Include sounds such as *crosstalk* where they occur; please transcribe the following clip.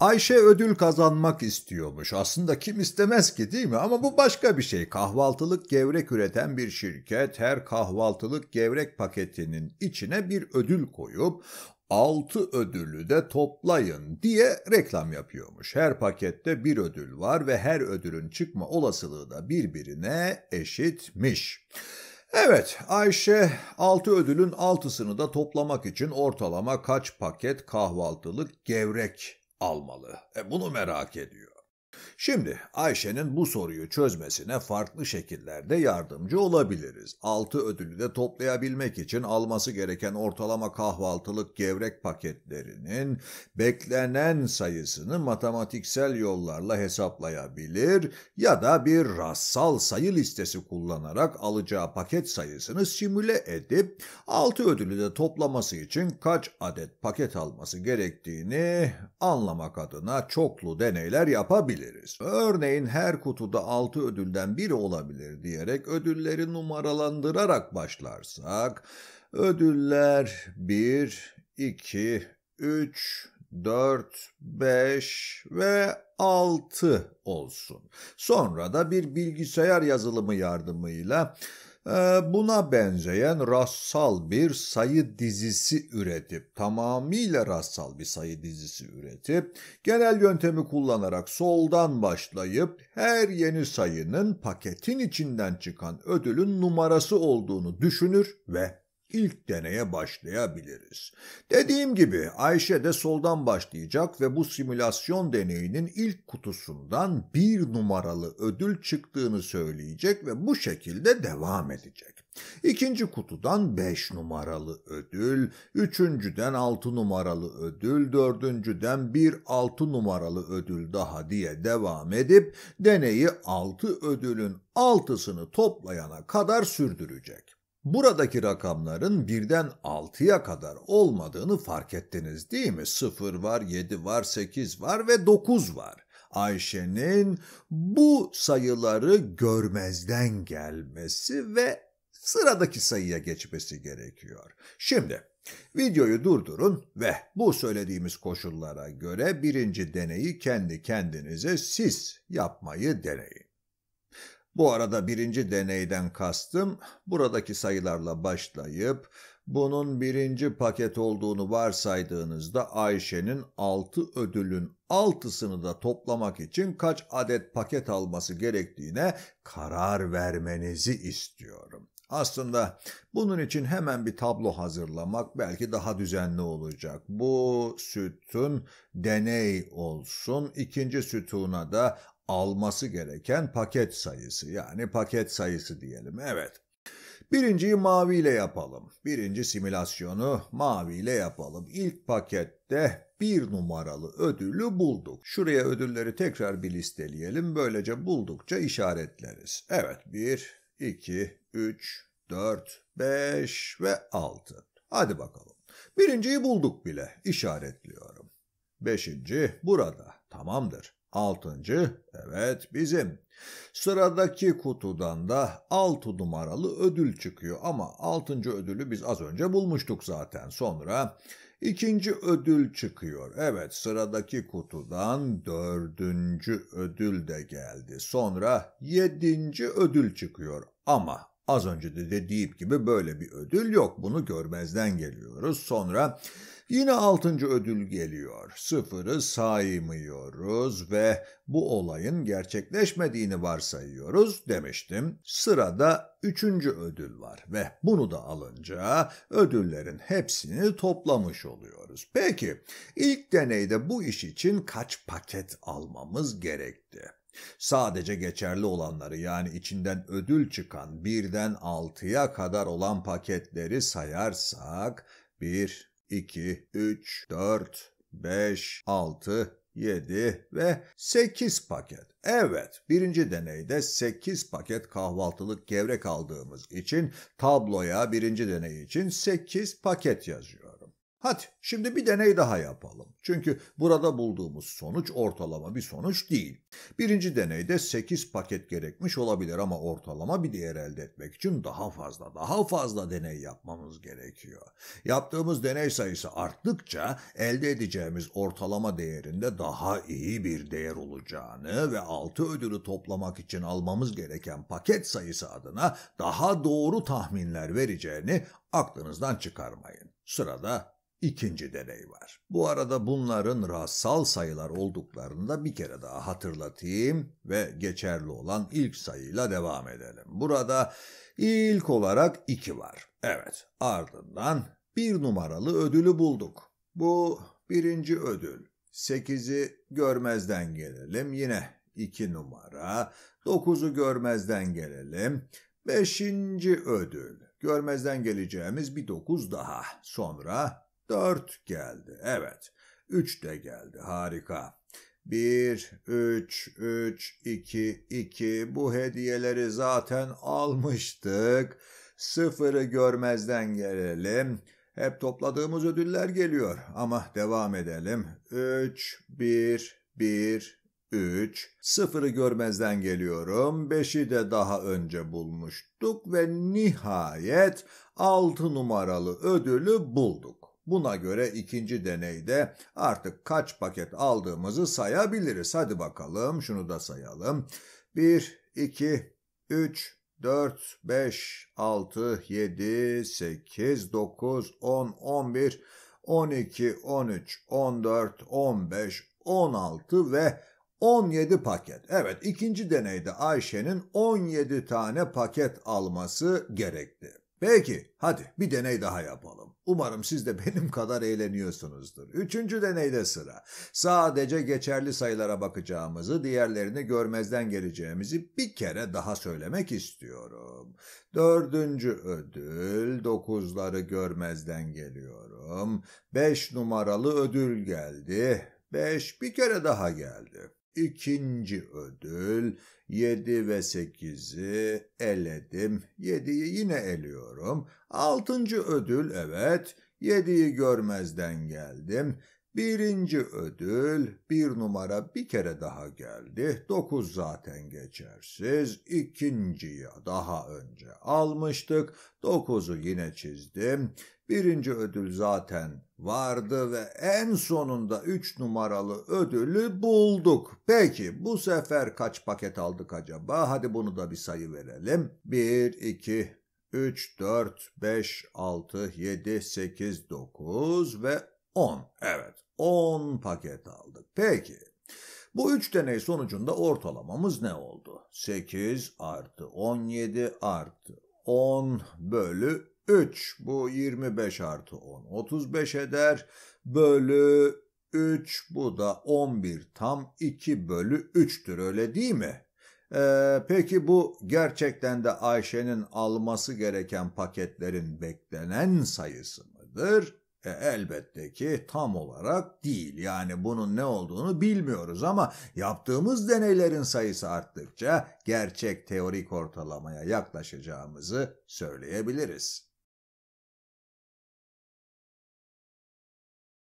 Ayşe ödül kazanmak istiyormuş. Aslında kim istemez ki değil mi? Ama bu başka bir şey. Kahvaltılık gevrek üreten bir şirket her kahvaltılık gevrek paketinin içine bir ödül koyup 6 ödülü de toplayın diye reklam yapıyormuş. Her pakette bir ödül var ve her ödülün çıkma olasılığı da birbirine eşitmiş. Evet, Ayşe 6 ödülün 6'sını da toplamak için ortalama kaç paket kahvaltılık gevrek almalı? E bunu merak ediyor. Şimdi Ayşe'nin bu soruyu çözmesine farklı şekillerde yardımcı olabiliriz. Altı ödülü de toplayabilmek için alması gereken ortalama kahvaltılık gevrek paketlerinin beklenen sayısını matematiksel yollarla hesaplayabilir ya da bir rassal sayı listesi kullanarak alacağı paket sayısını simüle edip altı ödülü de toplaması için kaç adet paket alması gerektiğini anlamak adına çoklu deneyler yapabiliriz olabilir. Örneğin her kutuda 6 ödülden biri olabilir diyerek ödülleri numaralandırarak başlarsak ödüller 1, 2, 3, 4, 5 ve 6 olsun. Sonra da bir bilgisayar yazılımı yardımıyla ee, buna benzeyen rassal bir sayı dizisi üretip, tamamıyla rassal bir sayı dizisi üretip, genel yöntemi kullanarak soldan başlayıp her yeni sayının paketin içinden çıkan ödülün numarası olduğunu düşünür ve ilk deneye başlayabiliriz. Dediğim gibi Ayşe de soldan başlayacak ve bu simülasyon deneyinin ilk kutusundan bir numaralı ödül çıktığını söyleyecek ve bu şekilde devam edecek. İkinci kutudan beş numaralı ödül, üçüncüden altı numaralı ödül, dördüncüden bir altı numaralı ödül daha diye devam edip deneyi altı ödülün altısını toplayana kadar sürdürecek. Buradaki rakamların birden 6'ya kadar olmadığını fark ettiniz değil mi? 0 var, 7 var, 8 var ve 9 var. Ayşe'nin bu sayıları görmezden gelmesi ve sıradaki sayıya geçmesi gerekiyor. Şimdi videoyu durdurun ve bu söylediğimiz koşullara göre birinci deneyi kendi kendinize siz yapmayı deneyin. Bu arada birinci deneyden kastım buradaki sayılarla başlayıp bunun birinci paket olduğunu varsaydığınızda Ayşe'nin 6 ödülün 6'sını da toplamak için kaç adet paket alması gerektiğine karar vermenizi istiyorum. Aslında bunun için hemen bir tablo hazırlamak belki daha düzenli olacak. Bu sütun deney olsun. İkinci sütuna da alması gereken paket sayısı yani paket sayısı diyelim evet. Birinciyi mavi ile yapalım. Birinci simülasyonu mavi ile yapalım. İlk pakette bir numaralı ödülü bulduk. Şuraya ödülleri tekrar bir listeleyelim. Böylece buldukça işaretleriz. Evet 1, 2, 3, 4, 5 ve 6. Hadi bakalım. Birinciyi bulduk bile. işaretliyorum Beşinci burada. Tamamdır. Altıncı, evet bizim. Sıradaki kutudan da altı numaralı ödül çıkıyor ama 6. ödülü biz az önce bulmuştuk zaten. Sonra ikinci ödül çıkıyor. Evet sıradaki kutudan dördüncü ödül de geldi. Sonra yedinci ödül çıkıyor ama az önce de dediğim gibi böyle bir ödül yok. Bunu görmezden geliyoruz. Sonra Yine altıncı ödül geliyor. Sıfırı saymıyoruz ve bu olayın gerçekleşmediğini varsayıyoruz demiştim. Sırada üçüncü ödül var ve bunu da alınca ödüllerin hepsini toplamış oluyoruz. Peki ilk deneyde bu iş için kaç paket almamız gerekti? Sadece geçerli olanları yani içinden ödül çıkan birden altıya kadar olan paketleri sayarsak 1, 2, 3, 4, 5, 6, 7 ve 8 paket. Evet, birinci deneyde 8 paket kahvaltılık gevrek aldığımız için tabloya birinci deney için 8 paket yazıyor. Hadi şimdi bir deney daha yapalım. Çünkü burada bulduğumuz sonuç ortalama bir sonuç değil. Birinci deneyde 8 paket gerekmiş olabilir ama ortalama bir değer elde etmek için daha fazla, daha fazla deney yapmamız gerekiyor. Yaptığımız deney sayısı arttıkça elde edeceğimiz ortalama değerinde daha iyi bir değer olacağını ve 6 ödülü toplamak için almamız gereken paket sayısı adına daha doğru tahminler vereceğini aklınızdan çıkarmayın. Sırada İkinci deney var. Bu arada bunların rastsal sayılar olduklarını da bir kere daha hatırlatayım ve geçerli olan ilk sayıyla devam edelim. Burada ilk olarak 2 var. Evet ardından bir numaralı ödülü bulduk. Bu birinci ödül. 8'i görmezden gelelim yine 2 numara. 9'u görmezden gelelim. Beşinci ödül. Görmezden geleceğimiz bir dokuz daha. Sonra Dört geldi. Evet. Üç de geldi. Harika. Bir, üç, üç, iki, iki. Bu hediyeleri zaten almıştık. Sıfırı görmezden gelelim. Hep topladığımız ödüller geliyor ama devam edelim. Üç, bir, bir, üç. Sıfırı görmezden geliyorum. Beşi de daha önce bulmuştuk ve nihayet altı numaralı ödülü bulduk. Buna göre ikinci deneyde artık kaç paket aldığımızı sayabiliriz. Hadi bakalım şunu da sayalım. 1, 2, 3, 4, 5, 6, 7, 8, 9, 10, 11, 12, 13, 14, 15, 16 ve 17 paket. Evet ikinci deneyde Ayşe'nin 17 tane paket alması gerekti. Peki, hadi bir deney daha yapalım. Umarım siz de *laughs* benim kadar eğleniyorsunuzdur. Üçüncü deneyde sıra. Sadece geçerli sayılara bakacağımızı, diğerlerini görmezden geleceğimizi bir kere daha söylemek istiyorum. Dördüncü ödül, dokuzları görmezden geliyorum. Beş numaralı ödül geldi. Beş bir kere daha geldi. İkinci ödül yedi ve sekizi eledim. Yediyi yine eliyorum. Altıncı ödül evet Yediyi görmezden geldim. Birinci ödül bir numara bir kere daha geldi. Dokuz zaten geçersiz. İkinciyi daha önce almıştık. Dokuzu yine çizdim. Birinci ödül zaten vardı ve en sonunda üç numaralı ödülü bulduk. Peki bu sefer kaç paket aldık acaba? Hadi bunu da bir sayı verelim. Bir, iki, 3, 4, 5, 6, 7, 8, 9 ve 10. Evet 10 paket aldık. Peki bu 3 deney sonucunda ortalamamız ne oldu? 8 artı 17 artı 10 bölü 3. Bu 25 artı 10 35 eder. Bölü 3 bu da 11 tam 2 bölü 3'tür öyle değil mi? Ee, peki bu gerçekten de Ayşe'nin alması gereken paketlerin beklenen sayısı mıdır? E, elbette ki tam olarak değil. Yani bunun ne olduğunu bilmiyoruz ama yaptığımız deneylerin sayısı arttıkça gerçek teorik ortalamaya yaklaşacağımızı söyleyebiliriz.